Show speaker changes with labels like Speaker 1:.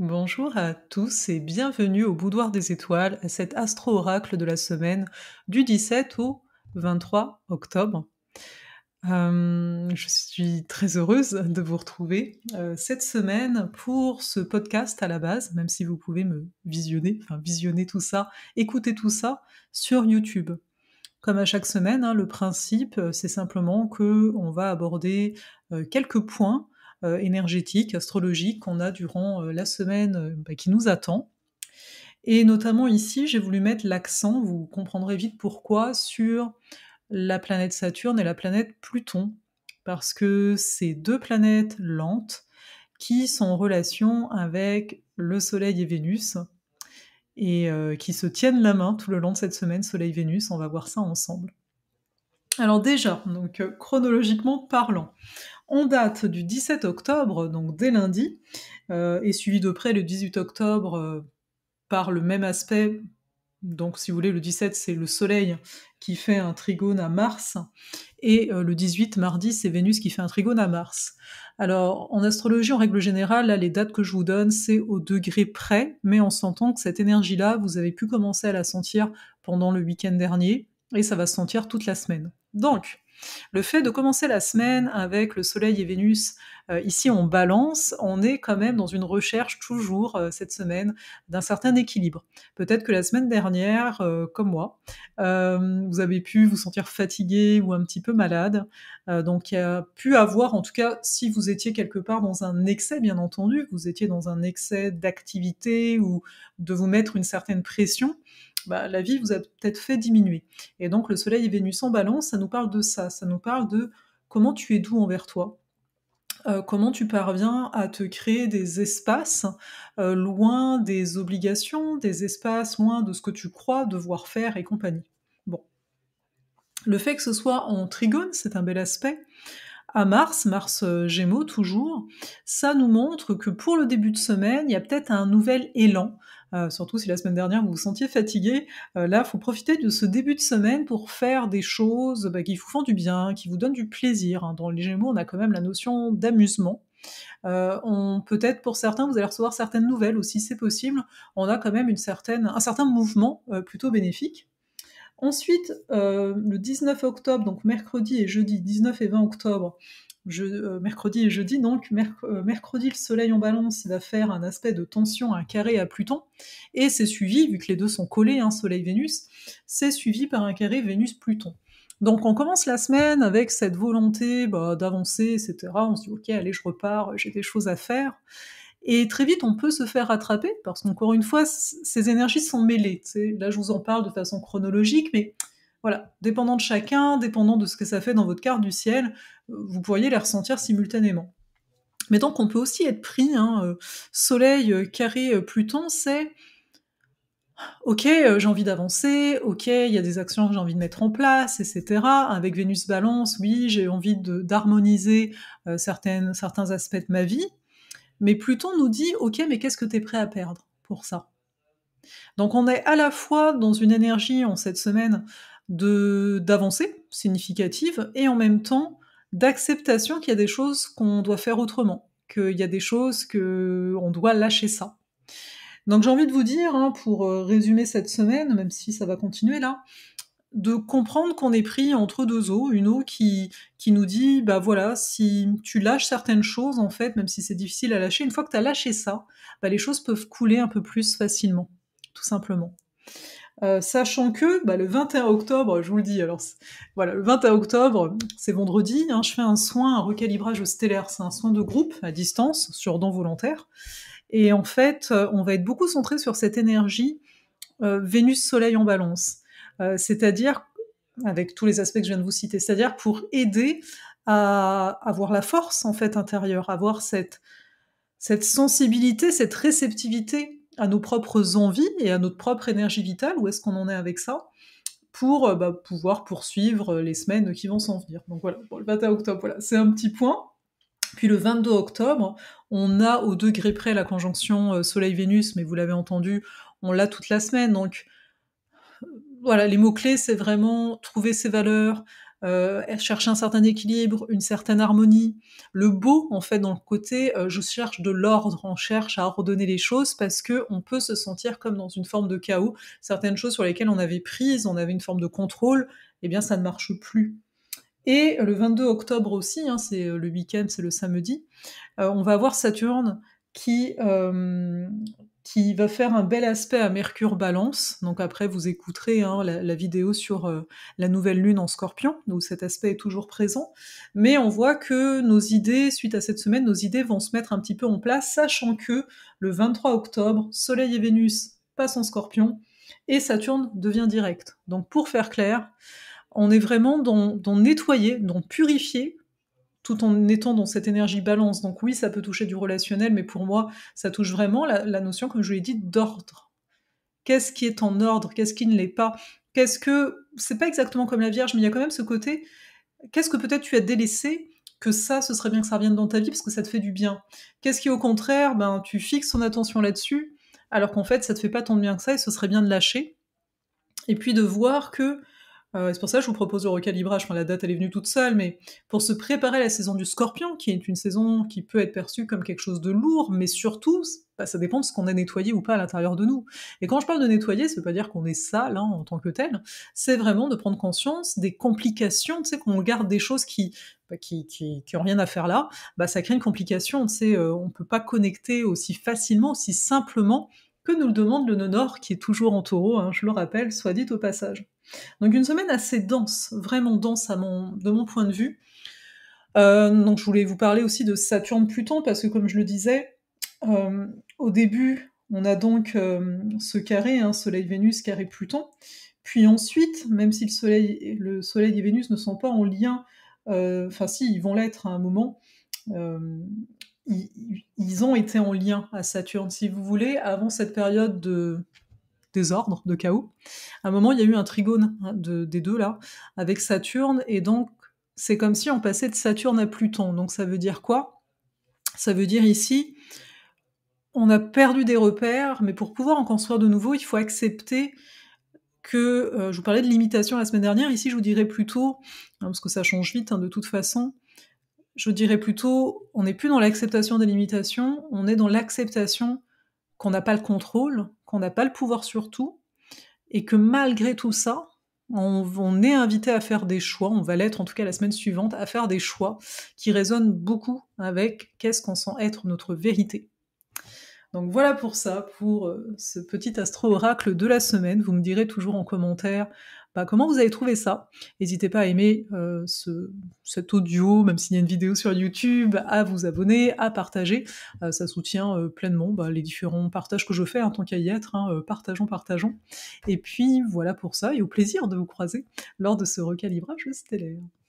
Speaker 1: Bonjour à tous et bienvenue au Boudoir des Étoiles, à cet astro-oracle de la semaine du 17 au 23 octobre. Euh, je suis très heureuse de vous retrouver euh, cette semaine pour ce podcast à la base, même si vous pouvez me visionner, enfin visionner tout ça, écouter tout ça sur YouTube. Comme à chaque semaine, hein, le principe, euh, c'est simplement que on va aborder quelques points euh, énergétique, astrologique qu'on a durant euh, la semaine euh, bah, qui nous attend. Et notamment ici, j'ai voulu mettre l'accent, vous comprendrez vite pourquoi, sur la planète Saturne et la planète Pluton, parce que ces deux planètes lentes qui sont en relation avec le Soleil et Vénus, et qui se tiennent la main tout le long de cette semaine, Soleil-Vénus, on va voir ça ensemble. Alors déjà, donc chronologiquement parlant, on date du 17 octobre, donc dès lundi, euh, et suivi de près le 18 octobre euh, par le même aspect. Donc si vous voulez, le 17, c'est le Soleil qui fait un trigone à Mars, et euh, le 18, mardi, c'est Vénus qui fait un trigone à Mars. Alors en astrologie, en règle générale, là, les dates que je vous donne, c'est au degré près, mais en sentant que cette énergie-là, vous avez pu commencer à la sentir pendant le week-end dernier, et ça va se sentir toute la semaine. Donc, le fait de commencer la semaine avec le Soleil et Vénus euh, ici en balance, on est quand même dans une recherche toujours euh, cette semaine d'un certain équilibre. Peut-être que la semaine dernière, euh, comme moi, vous avez pu vous sentir fatigué ou un petit peu malade. donc il y a pu avoir, en tout cas, si vous étiez quelque part dans un excès, bien entendu, vous étiez dans un excès d'activité ou de vous mettre une certaine pression. Bah, la vie vous a peut-être fait diminuer. Et donc le Soleil et Vénus en balance, ça nous parle de ça, ça nous parle de comment tu es doux envers toi, euh, comment tu parviens à te créer des espaces euh, loin des obligations, des espaces loin de ce que tu crois devoir faire et compagnie. Bon. Le fait que ce soit en trigone, c'est un bel aspect. À Mars, Mars euh, Gémeaux toujours, ça nous montre que pour le début de semaine, il y a peut-être un nouvel élan, euh, surtout si la semaine dernière vous vous sentiez fatigué. là euh, là, faut profiter de ce début de semaine pour faire des choses bah, qui vous font du bien, qui vous donnent du plaisir. Hein. Dans les Gémeaux, on a quand même la notion d'amusement. Euh, on peut-être pour certains, vous allez recevoir certaines nouvelles aussi, c'est possible. On a quand même une certaine, un certain mouvement plutôt bénéfique. Ensuite, euh, le 19 octobre, donc mercredi et jeudi, 19 et 20 octobre, euh, mercredi et jeudi, donc euh, mercredi, le soleil en balance, il va faire un aspect de tension, un carré à Pluton, et c'est suivi, vu que les deux sont collés, hein, soleil-Vénus, c'est suivi par un carré Vénus-Pluton. Donc on commence la semaine avec cette volonté bah, d'avancer, etc. On se dit, ok, allez, je repars, j'ai des choses à faire. Et très vite, on peut se faire rattraper, parce qu'encore une fois, ces énergies sont mêlées. Là, je vous en parle de façon chronologique, mais voilà, dépendant de chacun, dépendant de ce que ça fait dans votre carte du ciel, euh, vous pourriez les ressentir simultanément. Mais donc, on peut aussi être pris. Hein, euh, soleil, euh, carré, Pluton, c'est ok, j'ai envie d'avancer, ok, il y a des actions que j'ai envie de mettre en place, etc. Avec Vénus Balance, oui, j'ai envie d'harmoniser certains aspects de ma vie, mais Pluton nous dit, ok, mais qu'est-ce que tu es prêt à perdre pour ça Donc on est à la fois dans une énergie en cette semaine de d'avancée significative et en même temps d'acceptation qu'il y a des choses qu'on doit faire autrement, qu'il y a des choses que on doit lâcher ça. Donc j'ai envie de vous dire, hein, pour euh, résumer cette semaine, même si ça va continuer là, de comprendre qu'on est pris entre deux eaux, une eau qui, nous dit, bah voilà, si tu lâches certaines choses, en fait, même si c'est difficile à lâcher, une fois que tu as lâché ça, bah les choses peuvent couler un peu plus facilement, tout simplement. Euh, sachant que bah, le 21 octobre, je vous le dis, alors voilà, le 21 octobre, c'est vendredi, hein, je fais un soin, un recalibrage stellaire, c'est un soin de groupe à distance sur don volontaire. Et en fait, euh, on va être beaucoup centré sur cette énergie euh, Vénus-Soleil en balance. Euh, c'est-à-dire avec tous les aspects que je viens de vous citer, c'est-à-dire pour aider à avoir la force en fait intérieure, avoir cette, cette sensibilité, cette réceptivité à nos propres envies et à notre propre énergie vitale, où est-ce qu'on en est avec ça, pour euh, bah, pouvoir poursuivre euh, les semaines qui vont s'en venir. Donc voilà, le 21 octobre, voilà, c'est un petit point. Puis le 22 octobre, on a au degré près la conjonction Soleil-Vénus, mais vous l'avez entendu, on l'a toute la semaine. Donc voilà, les mots-clés, c'est vraiment trouver ses valeurs, euh, chercher un certain équilibre, une certaine harmonie. Le beau, en fait, dans le côté, euh, je cherche de l'ordre, on cherche à ordonner les choses parce que on peut se sentir comme dans une forme de chaos. Certaines choses sur lesquelles on avait prise, on avait une forme de contrôle, eh bien, ça ne marche plus. Et le 22 octobre aussi, hein, c'est euh, le week-end, c'est le samedi, on va avoir Saturne qui qui va faire un bel aspect à Mercure Balance. Donc après, vous écouterez hein, la, vidéo sur euh, la nouvelle lune en scorpion, où cet aspect est toujours présent. Mais on voit que nos idées, suite à cette semaine, nos idées vont se mettre un petit peu en place, sachant que le 23 octobre, Soleil et Vénus passent en scorpion et Saturne devient direct. Donc pour faire clair, on est vraiment dans, dans nettoyer, dans purifier tout en étant dans cette énergie balance. Donc oui, ça peut toucher du relationnel, mais pour moi, ça touche vraiment la, notion, comme je l'ai dit, d'ordre. Qu'est-ce qui est en ordre Qu'est-ce qui ne l'est pas Qu'est-ce que... C'est pas exactement comme la Vierge, mais il y a quand même ce côté, qu'est-ce que peut-être tu as délaissé que ça, ce serait bien que ça revienne dans ta vie parce que ça te fait du bien. Qu'est-ce qui, au contraire, ben, tu fixes ton attention là-dessus, alors qu'en fait, ça te fait pas tant de bien que ça et ce serait bien de lâcher. Et puis de voir que euh, c'est pour ça que je vous propose le recalibrage. la date, elle est venue toute seule, mais pour se préparer à la saison du scorpion, qui est une saison qui peut être perçue comme quelque chose de lourd, mais surtout, bah, ça dépend de ce qu'on a nettoyé ou pas à l'intérieur de nous. Et quand je parle de nettoyer, ça veut pas dire qu'on est sale hein, en tant que tel, c'est vraiment de prendre conscience des complications, tu sais, qu'on garde des choses qui n'ont bah, qui, rien à faire là, bah, ça crée une complication, tu sais, euh, on peut pas connecter aussi facilement, aussi simplement que nous le demande le nœud nord, qui est toujours en taureau, hein, je le rappelle, soit dit au passage. Donc une semaine assez dense, vraiment dense à mon, de mon point de vue. Euh, donc je voulais vous parler aussi de Saturne-Pluton, parce que comme je le disais, euh, au début, on a donc euh, ce carré, hein, Soleil-Vénus, carré-Pluton. Puis ensuite, même si le Soleil, le Soleil et Vénus ne sont pas en lien, enfin si, ils vont l'être à un moment, ils, ont été en lien à Saturne, si vous voulez, avant cette période de désordre, de chaos. À un moment, il y a eu un trigone hein, des deux là, avec Saturne, et donc c'est comme si on passait de Saturne à Pluton. Donc ça veut dire quoi Ça veut dire ici, on a perdu des repères, mais pour pouvoir en construire de nouveau, il faut accepter que euh, je vous parlais de limitation la semaine dernière, ici je vous dirais plutôt, hein, parce que ça change vite hein, de toute façon, je dirais plutôt, on n'est plus dans l'acceptation des limitations, on est dans l'acceptation qu'on n'a pas le contrôle, qu'on n'a pas le pouvoir sur tout, et que malgré tout ça, on, est invité à faire des choix, on va l'être en tout cas la semaine suivante, à faire des choix qui résonnent beaucoup avec qu'est-ce qu'on sent être notre vérité. Donc voilà pour ça, pour euh, ce petit astro-oracle de la semaine. Vous me direz toujours en commentaire bah, comment vous avez trouvé ça. N'hésitez pas à aimer euh, ce, cet audio, même s'il y a une vidéo sur YouTube, à vous abonner, à partager. Euh, ça soutient euh, pleinement bah, les différents partages que je fais en hein, tant qu'à y être. Hein, partageons, partageons. Et puis voilà pour ça, et au plaisir de vous croiser lors de ce recalibrage stellaire.